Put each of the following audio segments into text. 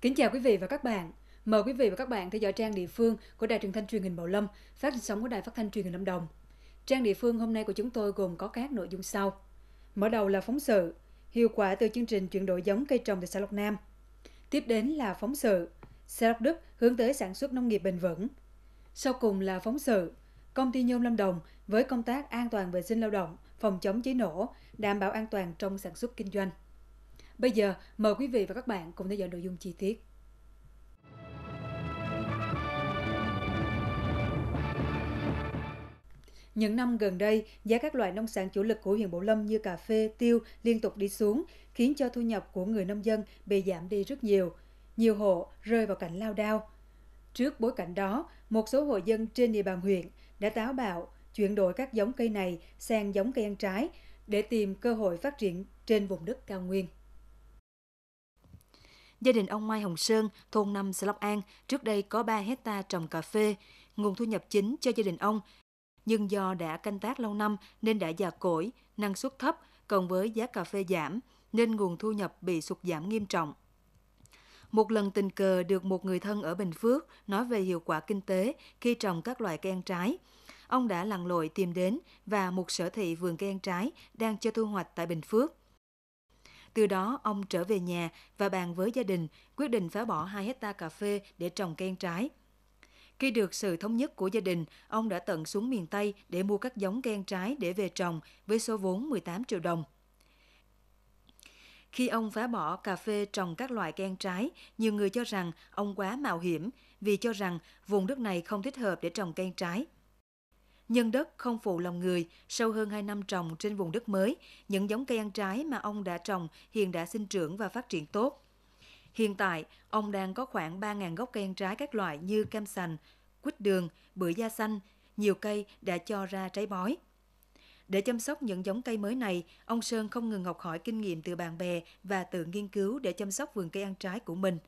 Kính chào quý vị và các bạn. Mời quý vị và các bạn theo dõi trang địa phương của Đài truyền thanh truyền hình Bảo Lâm, phát sóng của Đài phát thanh truyền hình Lâm Đồng. Trang địa phương hôm nay của chúng tôi gồm có các nội dung sau. Mở đầu là phóng sự, hiệu quả từ chương trình chuyển đổi giống cây trồng tại xã Lộc Nam. Tiếp đến là phóng sự, xã Lộc Đức hướng tới sản xuất nông nghiệp bền vững. Sau cùng là phóng sự, công ty nhôm Lâm Đồng với công tác an toàn vệ sinh lao động, phòng chống cháy nổ, đảm bảo an toàn trong sản xuất kinh doanh. Bây giờ, mời quý vị và các bạn cùng theo dõi nội dung chi tiết. Những năm gần đây, giá các loại nông sản chủ lực của huyện Bảo Lâm như cà phê, tiêu liên tục đi xuống, khiến cho thu nhập của người nông dân bị giảm đi rất nhiều. Nhiều hộ rơi vào cảnh lao đao. Trước bối cảnh đó, một số hộ dân trên địa bàn huyện đã táo bạo chuyển đổi các giống cây này sang giống cây ăn trái để tìm cơ hội phát triển trên vùng đất cao nguyên. Gia đình ông Mai Hồng Sơn, thôn 5 xã Long An, trước đây có 3 hecta trồng cà phê, nguồn thu nhập chính cho gia đình ông. Nhưng do đã canh tác lâu năm nên đã già cỗi, năng suất thấp, cộng với giá cà phê giảm, nên nguồn thu nhập bị sụt giảm nghiêm trọng. Một lần tình cờ được một người thân ở Bình Phước nói về hiệu quả kinh tế khi trồng các loại cây ăn trái. Ông đã lặn lội tìm đến và một sở thị vườn cây ăn trái đang cho thu hoạch tại Bình Phước. Từ đó, ông trở về nhà và bàn với gia đình quyết định phá bỏ 2 hecta cà phê để trồng cây ăn trái. Khi được sự thống nhất của gia đình, ông đã tận xuống miền Tây để mua các giống cây ăn trái để về trồng với số vốn 18 triệu đồng. Khi ông phá bỏ cà phê trồng các loại cây ăn trái, nhiều người cho rằng ông quá mạo hiểm vì cho rằng vùng đất này không thích hợp để trồng cây ăn trái. Nhân đất không phụ lòng người, sau hơn 2 năm trồng trên vùng đất mới, những giống cây ăn trái mà ông đã trồng hiện đã sinh trưởng và phát triển tốt. Hiện tại, ông đang có khoảng 3.000 gốc cây ăn trái các loại như cam sành, quýt đường, bưởi da xanh, nhiều cây đã cho ra trái bói. Để chăm sóc những giống cây mới này, ông Sơn không ngừng học hỏi kinh nghiệm từ bạn bè và tự nghiên cứu để chăm sóc vườn cây ăn trái của mình.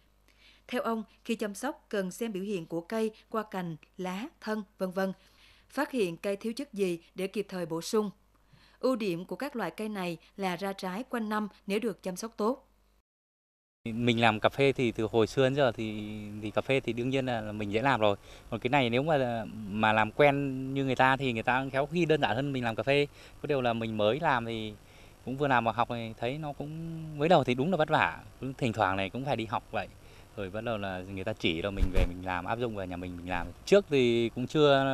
Theo ông, khi chăm sóc cần xem biểu hiện của cây qua cành, lá, thân, vân vân phát hiện cây thiếu chất gì để kịp thời bổ sung. Ưu điểm của các loại cây này là ra trái quanh năm nếu được chăm sóc tốt. Mình làm cà phê thì từ hồi xưa đến giờ thì thì cà phê thì đương nhiên là mình dễ làm rồi. Còn cái này nếu mà mà làm quen như người ta thì người ta khéo khi đơn giản hơn mình làm cà phê. Có điều là mình mới làm thì cũng vừa làm vừa học thì thấy nó cũng mới đầu thì đúng là vất vả, thỉnh thoảng này cũng phải đi học vậy rồi bắt đầu là người ta chỉ rồi mình về mình làm áp dụng về nhà mình mình làm trước thì cũng chưa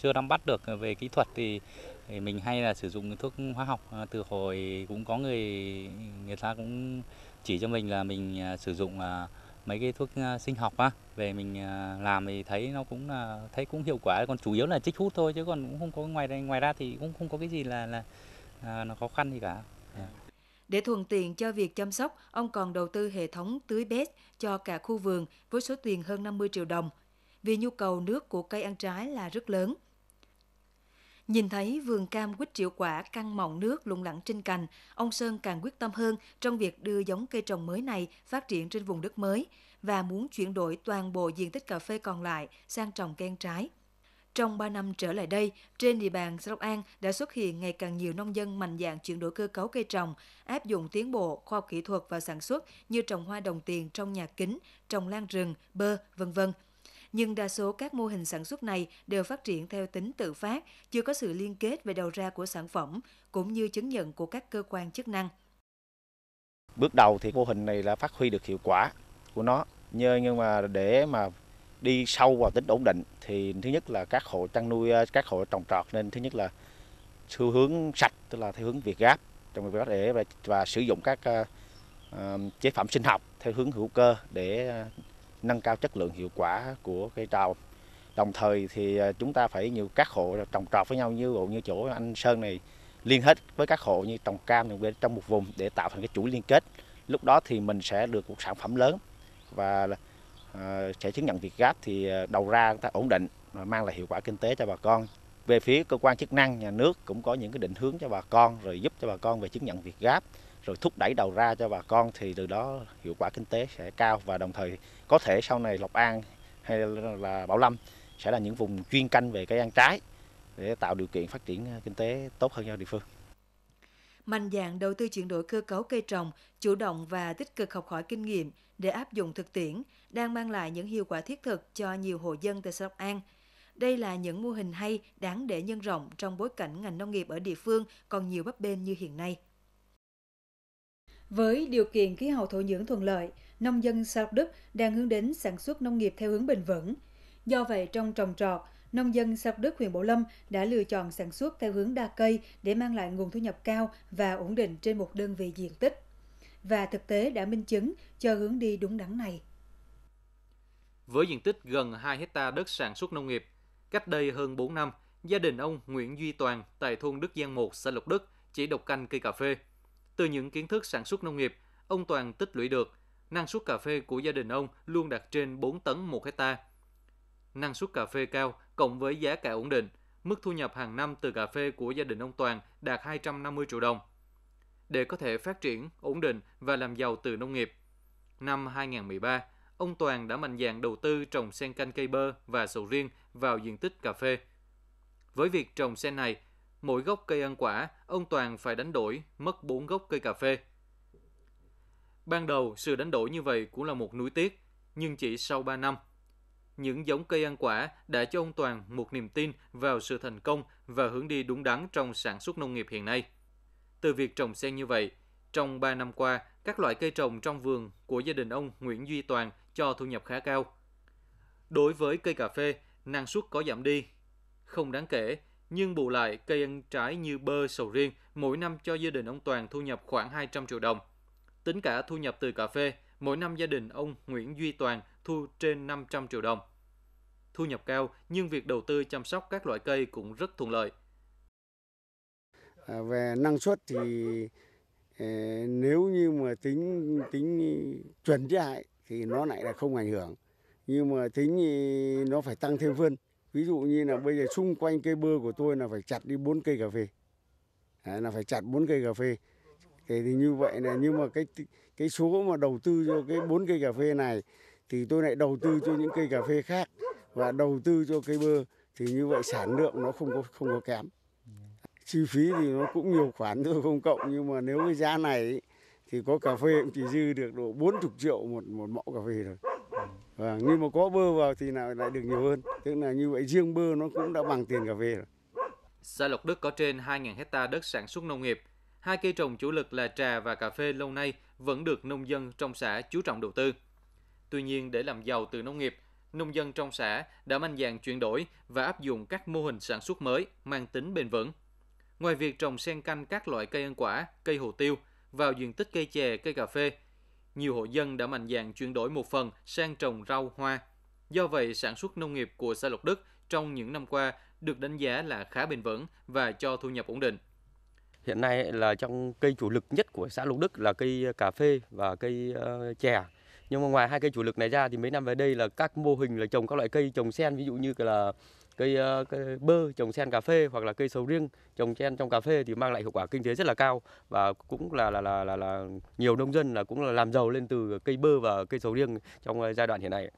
chưa nắm bắt được về kỹ thuật thì, thì mình hay là sử dụng thuốc hóa học à, từ hồi cũng có người người ta cũng chỉ cho mình là mình à, sử dụng à, mấy cái thuốc sinh học á về mình làm thì thấy nó cũng là thấy cũng hiệu quả còn chủ yếu là trích hút thôi chứ còn cũng không có ngoài đây ngoài ra thì cũng không có cái gì là là, là nó khó khăn gì cả yeah. Dạ. Để thuận tiện cho việc chăm sóc, ông còn đầu tư hệ thống tưới bét cho cả khu vườn với số tiền hơn 50 triệu đồng, vì nhu cầu nước của cây ăn trái là rất lớn. Nhìn thấy vườn cam quýt triệu quả căng mọng nước lủng lẳng trên cành, ông Sơn càng quyết tâm hơn trong việc đưa giống cây trồng mới này phát triển trên vùng đất mới và muốn chuyển đổi toàn bộ diện tích cà phê còn lại sang trồng cây ăn trái. Trong 3 năm trở lại đây, trên địa bàn xã Lộc An đã xuất hiện ngày càng nhiều nông dân mạnh dạn chuyển đổi cơ cấu cây trồng, áp dụng tiến bộ khoa học kỹ thuật vào sản xuất như trồng hoa đồng tiền trong nhà kính, trồng lan rừng, bơ, vân vân nhưng đa số các mô hình sản xuất này đều phát triển theo tính tự phát, chưa có sự liên kết về đầu ra của sản phẩm cũng như chứng nhận của các cơ quan chức năng. Bước đầu thì mô hình này là phát huy được hiệu quả của nó, nhưng nhưng mà để mà đi sâu vào tính ổn định thì thứ nhất là các hộ chăn nuôi à, các hộ trồng trọt nên thứ nhất là xu hướng sạch tức là theo hướng việt gáp trong việc gáp để và, và sử dụng các uh, chế phẩm sinh học theo hướng hữu cơ để uh, nâng cao chất lượng hiệu quả của cây trồng đồng thời thì chúng ta phải nhiều các hộ trồng trọt với nhau như như chỗ anh Sơn này liên hết với các hộ như trồng cam trong một vùng để tạo thành cái chuỗi liên kết lúc đó thì mình sẽ được một sản phẩm lớn và Ờ, sẽ chứng nhận việt gáp thì ờ, đầu ra ta ổn định mang lại hiệu quả kinh tế cho bà con về phía cơ quan chức năng nhà nước cũng có những cái định hướng cho bà con rồi giúp cho bà con về chứng nhận việt gáp rồi thúc đẩy đầu ra cho bà con thì từ đó hiệu quả kinh tế sẽ cao và đồng thời có thể sau này Lộc An hay là Bảo Lâm sẽ là những vùng chuyên canh về cây ăn trái để tạo điều kiện phát triển ờ, kinh tế tốt hơn cho địa phương mạnh dạng đầu tư chuyển đổi cơ cấu cây trồng, chủ động và tích cực học hỏi kinh nghiệm để áp dụng thực tiễn đang mang lại những hiệu quả thiết thực cho nhiều hộ dân tại xã Lộc An. Đây là những mô hình hay đáng để nhân rộng trong bối cảnh ngành nông nghiệp ở địa phương còn nhiều bấp bênh như hiện nay. Với điều kiện khí hậu thổ nhưỡng thuận lợi, nông dân xã Lộc Đức đang hướng đến sản xuất nông nghiệp theo hướng bền vững. Do vậy, trong trồng trọt, nông dân sập đất huyện Bảo Lâm đã lựa chọn sản xuất theo hướng đa cây để mang lại nguồn thu nhập cao và ổn định trên một đơn vị diện tích. Và thực tế đã minh chứng cho hướng đi đúng đắn này. Với diện tích gần 2 hecta đất sản xuất nông nghiệp, cách đây hơn 4 năm, gia đình ông Nguyễn Duy Toàn tại thôn Đức Giang 1, xã Lộc Đức chỉ độc canh cây cà phê. Từ những kiến thức sản xuất nông nghiệp, ông Toàn tích lũy được, năng suất cà phê của gia đình ông luôn đạt trên 4 tấn 1 hectare năng suất cà phê cao cộng với giá cả ổn định, mức thu nhập hàng năm từ cà phê của gia đình ông Toàn đạt 250 triệu đồng. Để có thể phát triển, ổn định và làm giàu từ nông nghiệp, năm 2013, ông Toàn đã mạnh dạn đầu tư trồng sen canh cây bơ và sầu riêng vào diện tích cà phê. Với việc trồng sen này, mỗi gốc cây ăn quả, ông Toàn phải đánh đổi mất 4 gốc cây cà phê. Ban đầu, sự đánh đổi như vậy cũng là một núi tiếc, nhưng chỉ sau 3 năm, những giống cây ăn quả đã cho ông Toàn một niềm tin vào sự thành công và hướng đi đúng đắn trong sản xuất nông nghiệp hiện nay. Từ việc trồng sen như vậy, trong 3 năm qua, các loại cây trồng trong vườn của gia đình ông Nguyễn Duy Toàn cho thu nhập khá cao. Đối với cây cà phê, năng suất có giảm đi, không đáng kể, nhưng bù lại cây ăn trái như bơ, sầu riêng mỗi năm cho gia đình ông Toàn thu nhập khoảng 200 triệu đồng. Tính cả thu nhập từ cà phê, mỗi năm gia đình ông Nguyễn Duy Toàn thu trên 500 triệu đồng thu nhập cao nhưng việc đầu tư chăm sóc các loại cây cũng rất thuận lợi. À, về năng suất thì ờ, nếu như mà tính tính chuẩn chứ hại thì nó lại là không ảnh hưởng nhưng mà tính nó phải tăng thêm vươn ví dụ như là bây giờ xung quanh cây bơ của tôi là phải chặt đi bốn cây cà phê à, là phải chặt bốn cây cà phê thì, thì như vậy là nhưng mà cái cái số mà đầu tư cho cái bốn cây cà phê này thì tôi lại đầu tư cho những cây cà phê khác và đầu tư cho cây bơ thì như vậy sản lượng nó không có không có kém chi phí thì nó cũng nhiều khoản thôi không cộng nhưng mà nếu cái giá này thì có cà phê cũng chỉ dư được độ 40 triệu một một mẫu cà phê rồi và nhưng mà có bơ vào thì lại lại được nhiều hơn tức là như vậy riêng bơ nó cũng đã bằng tiền cà phê rồi xã Lộc Đức có trên 2.000 hecta đất sản xuất nông nghiệp hai cây trồng chủ lực là trà và cà phê lâu nay vẫn được nông dân trong xã chú trọng đầu tư tuy nhiên để làm giàu từ nông nghiệp nông dân trong xã đã mạnh dạn chuyển đổi và áp dụng các mô hình sản xuất mới mang tính bền vững. Ngoài việc trồng xen canh các loại cây ăn quả, cây hồ tiêu vào diện tích cây chè, cây cà phê, nhiều hộ dân đã mạnh dạn chuyển đổi một phần sang trồng rau, hoa. Do vậy, sản xuất nông nghiệp của xã Lộc Đức trong những năm qua được đánh giá là khá bền vững và cho thu nhập ổn định. Hiện nay là trong cây chủ lực nhất của xã Lộc Đức là cây cà phê và cây ờ, chè nhưng mà ngoài hai cây chủ lực này ra thì mấy năm về đây là các mô hình là trồng các loại cây trồng sen ví dụ như là cây, ờ, cây bơ trồng sen cà phê hoặc là cây sầu riêng trồng sen trong cà phê thì mang lại hiệu quả kinh tế rất là cao và cũng là là là là, là nhiều nông dân là cũng là làm giàu lên từ cây bơ và cây sầu riêng trong ờ, giai đoạn hiện nay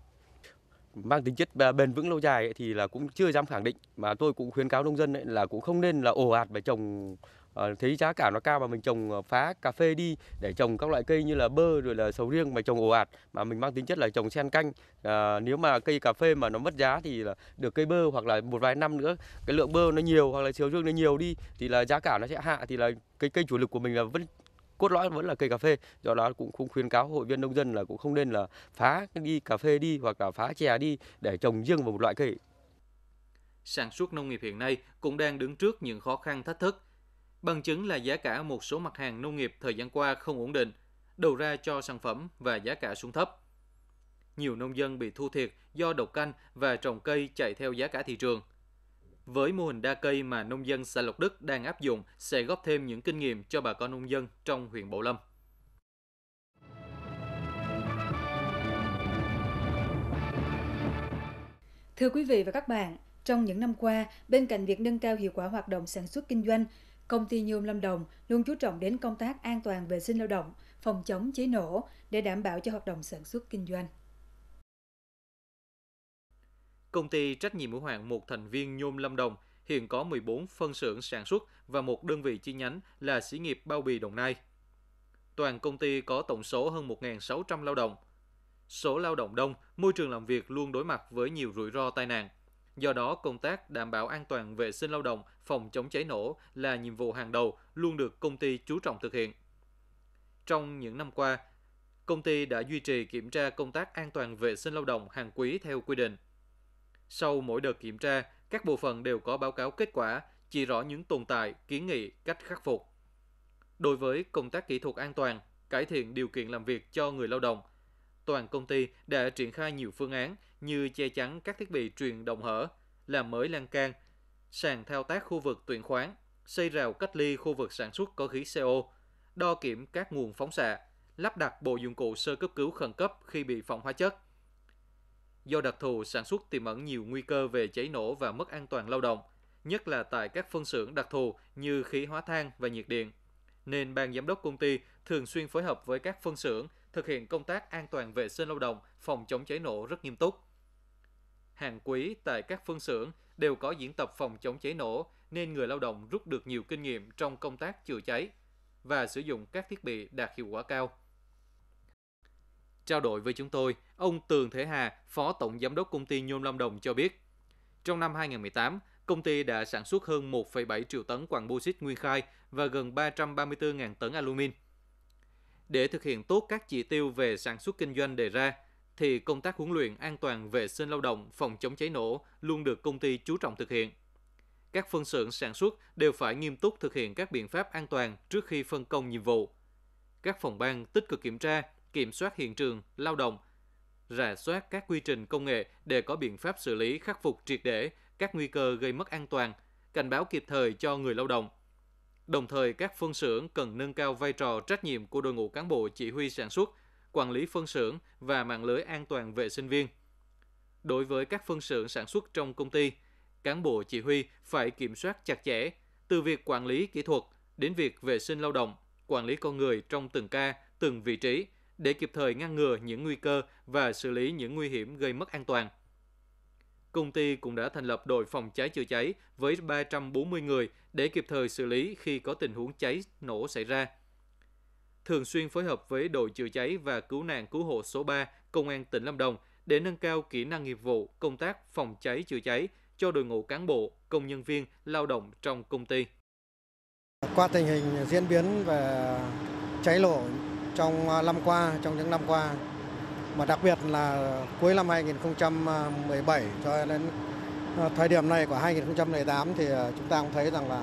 mang tính chất bền vững lâu dài thì là cũng chưa dám khẳng định mà tôi cũng khuyến cáo nông dân là cũng không nên là ồ ạt phải trồng Ờ, thấy giá cả nó cao mà mình trồng ờ, phá cà phê đi để trồng các loại cây như là bơ rồi là sầu riêng mà trồng ồ ạt mà mình mang tính chất là trồng sen canh à, nếu mà cây cà phê mà nó mất giá thì là được cây bơ hoặc là một vài năm nữa cái lượng bơ nó nhiều hoặc là sầu riêng nó nhiều đi thì là giá cả nó sẽ hạ thì là cái cây chủ lực của mình là vẫn cốt lõi vẫn là cây cà phê do đó cũng không khuyến cáo hội viên nông dân là cũng không nên là phá đi cà phê đi hoặc là phá chè đi để trồng riêng vào một loại cây sản xuất nông nghiệp hiện nay cũng đang đứng trước những khó khăn thách thức Bằng chứng là giá cả một số mặt hàng nông nghiệp thời gian qua không ổn định, đầu ra cho sản phẩm và giá cả xuống thấp. Nhiều nông dân bị thu thiệt do độc canh và trồng cây chạy theo giá cả thị trường. Với mô hình đa cây mà nông dân xã Lộc Đức đang áp dụng sẽ góp thêm những kinh nghiệm cho bà con nông dân trong huyện Bảo Lâm. Thưa quý vị và các bạn, trong những năm qua, bên cạnh việc nâng cao hiệu quả hoạt động sản xuất kinh doanh, công ty Nhôm Lâm Đồng luôn chú trọng đến công tác an toàn vệ sinh lao động, phòng chống cháy nổ để đảm bảo cho hoạt động sản xuất kinh doanh. Công ty trách nhiệm hữu hạn một thành viên Nhôm Lâm Đồng hiện có 14 phân xưởng sản xuất và một đơn vị chi nhánh là xí nghiệp bao bì Đồng Nai. Toàn công ty có tổng số hơn 1.600 lao động. Số lao động đông, môi trường làm việc luôn đối mặt với nhiều rủi ro tai nạn – Do đó, công tác đảm bảo an toàn vệ sinh lao động, phòng chống cháy nổ là nhiệm vụ hàng đầu luôn được công ty chú trọng thực hiện. Trong những năm qua, công ty đã duy trì kiểm tra công tác an toàn vệ sinh lao động hàng quý theo quy định. Sau mỗi đợt kiểm tra, các bộ phận đều có báo cáo kết quả, chỉ rõ những tồn tại, kiến nghị, cách khắc phục. Đối với công tác kỹ thuật an toàn, cải thiện điều kiện làm việc cho người lao động, toàn công ty đã triển khai nhiều phương án như che chắn các thiết bị truyền động hở, làm mới lan can, sàn thao tác khu vực tuyển khoáng, xây rào cách ly khu vực sản xuất có khí CO, đo kiểm các nguồn phóng xạ, lắp đặt bộ dụng cụ sơ cấp cứu khẩn cấp khi bị phóng hóa chất. Do đặc thù sản xuất tiềm ẩn nhiều nguy cơ về cháy nổ và mất an toàn lao động, nhất là tại các phân xưởng đặc thù như khí hóa than và nhiệt điện, nên ban giám đốc công ty thường xuyên phối hợp với các phân xưởng thực hiện công tác an toàn vệ sinh lao động, phòng chống cháy nổ rất nghiêm túc. Hàng quý tại các phân xưởng đều có diễn tập phòng chống cháy nổ nên người lao động rút được nhiều kinh nghiệm trong công tác chữa cháy và sử dụng các thiết bị đạt hiệu quả cao. Trao đổi với chúng tôi, ông Tường Thế Hà, Phó Tổng Giám đốc Công ty Nhôm Lâm Đồng cho biết, trong năm 2018, công ty đã sản xuất hơn 1,7 triệu tấn quặng bô xít nguyên khai và gần 334.000 tấn alumin. Để thực hiện tốt các chỉ tiêu về sản xuất kinh doanh đề ra, thì công tác huấn luyện an toàn vệ sinh lao động, phòng chống cháy nổ luôn được công ty chú trọng thực hiện. Các phân xưởng sản xuất đều phải nghiêm túc thực hiện các biện pháp an toàn trước khi phân công nhiệm vụ. Các phòng ban tích cực kiểm tra, kiểm soát hiện trường, lao động, rà soát các quy trình công nghệ để có biện pháp xử lý khắc phục triệt để các nguy cơ gây mất an toàn, cảnh báo kịp thời cho người lao động – Đồng thời, các phân xưởng cần nâng cao vai trò trách nhiệm của đội ngũ cán bộ chỉ huy sản xuất, quản lý phân xưởng và mạng lưới an toàn vệ sinh viên. Đối với các phân xưởng sản xuất trong công ty, cán bộ chỉ huy phải kiểm soát chặt chẽ từ việc quản lý kỹ thuật đến việc vệ sinh lao động, quản lý con người trong từng ca, từng vị trí để kịp thời ngăn ngừa những nguy cơ và xử lý những nguy hiểm gây mất an toàn công ty cũng đã thành lập đội phòng cháy chữa cháy với 340 người để kịp thời xử lý khi có tình huống cháy nổ xảy ra. Thường xuyên phối hợp với đội chữa cháy và cứu nạn cứu hộ số 3 Công an tỉnh Lâm Đồng để nâng cao kỹ năng nghiệp vụ công tác phòng cháy chữa cháy cho đội ngũ cán bộ, công nhân viên, lao động trong công ty. Qua tình hình diễn biến về cháy nổ trong năm qua, trong những năm qua mà đặc biệt là cuối năm 2017 cho đến ờ, thời điểm này của 2018 thì ờ, chúng ta cũng thấy rằng là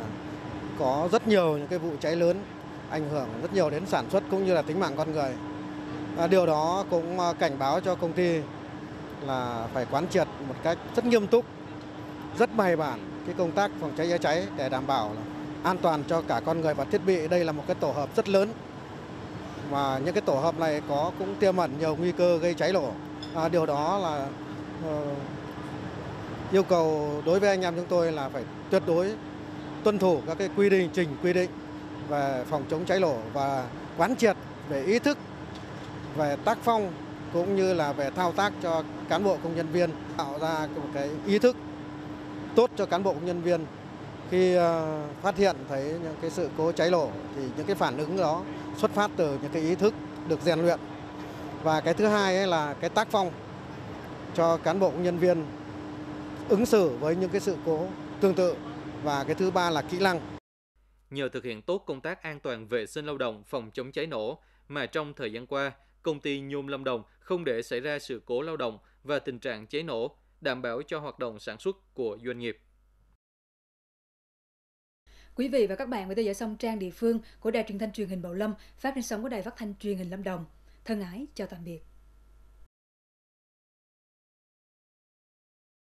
có rất nhiều những cái vụ cháy lớn ảnh hưởng rất nhiều đến sản xuất cũng như là tính mạng con người. Điều đó cũng ờ, cảnh báo cho công ty là phải quán triệt một cách rất nghiêm túc, rất bài bản cái công tác phòng cháy chữa cháy để đảm bảo là an toàn cho cả con người và thiết bị. Đây là một cái tổ hợp rất lớn mà những cái tổ hợp này có cũng tiềm ẩn nhiều nguy cơ gây cháy nổ. À, điều đó là uh, yêu cầu đối với anh em chúng tôi là phải tuyệt đối tuân thủ các cái quy định trình quy định về phòng chống cháy nổ và quán triệt về ý thức về tác phong cũng như là về thao tác cho cán bộ công nhân viên tạo ra một cái ý thức tốt cho cán bộ công nhân viên khi ờ, phát hiện thấy những cái sự cố cháy nổ thì những cái phản ứng đó xuất phát từ những cái ý thức được rèn luyện và cái thứ hai ấy là cái tác phong cho cán bộ nhân viên ứng xử với những cái sự cố tương tự và cái thứ ba là kỹ năng. Nhờ thực hiện tốt công tác an toàn vệ sinh lao động, phòng chống cháy nổ mà trong thời gian qua, công ty Nhôm Lâm Đồng không để xảy ra sự cố lao động và tình trạng cháy nổ, đảm bảo cho hoạt động sản xuất của doanh nghiệp. Quý vị và các bạn vừa theo dõi xong trang địa phương của Đài truyền thanh truyền hình Bảo Lâm phát trên sóng của Đài phát thanh truyền hình Lâm Đồng. Thân ái, chào tạm biệt.